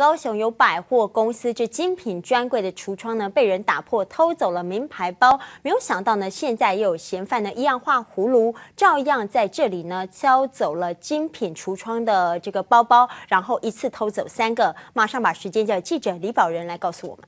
高雄有百货公司，这精品专柜的橱窗呢，被人打破，偷走了名牌包。没有想到呢，现在又有嫌犯呢，一样画葫芦，照样在这里呢，敲走了精品橱窗的这个包包，然后一次偷走三个。马上把时间交给记者李宝仁来告诉我们。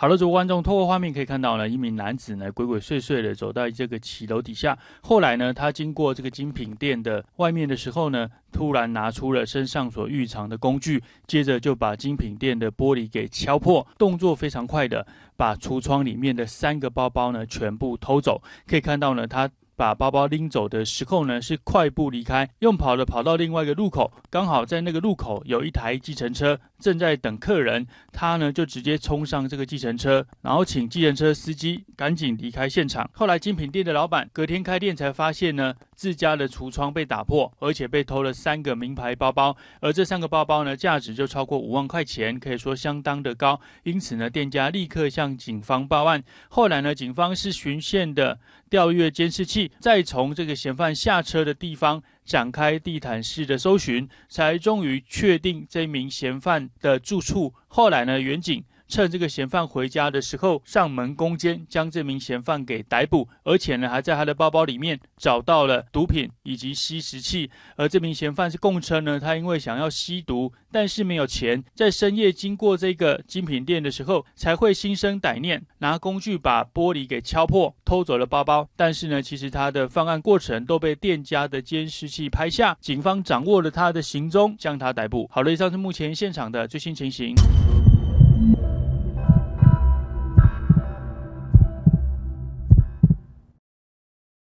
好了，各位观众，透过画面可以看到呢，一名男子呢鬼鬼祟祟的走到这个骑楼底下。后来呢，他经过这个精品店的外面的时候呢，突然拿出了身上所预藏的工具，接着就把精品店的玻璃给敲破，动作非常快的把橱窗里面的三个包包呢全部偷走。可以看到呢，他。把包包拎走的时候呢，是快步离开，用跑的跑到另外一个路口。刚好在那个路口有一台计程车正在等客人，他呢就直接冲上这个计程车，然后请计程车司机赶紧离开现场。后来精品店的老板隔天开店才发现呢，自家的橱窗被打破，而且被偷了三个名牌包包，而这三个包包呢价值就超过五万块钱，可以说相当的高。因此呢，店家立刻向警方报案。后来呢，警方是巡线的。调阅监视器，再从这个嫌犯下车的地方展开地毯式的搜寻，才终于确定这名嫌犯的住处。后来呢，远景。趁这个嫌犯回家的时候上门攻坚，将这名嫌犯给逮捕，而且呢还在他的包包里面找到了毒品以及吸食器。而这名嫌犯是供称呢，他因为想要吸毒，但是没有钱，在深夜经过这个精品店的时候才会心生歹念，拿工具把玻璃给敲破，偷走了包包。但是呢，其实他的犯案过程都被店家的监视器拍下，警方掌握了他的行踪，将他逮捕。好了，以上是目前现场的最新情形。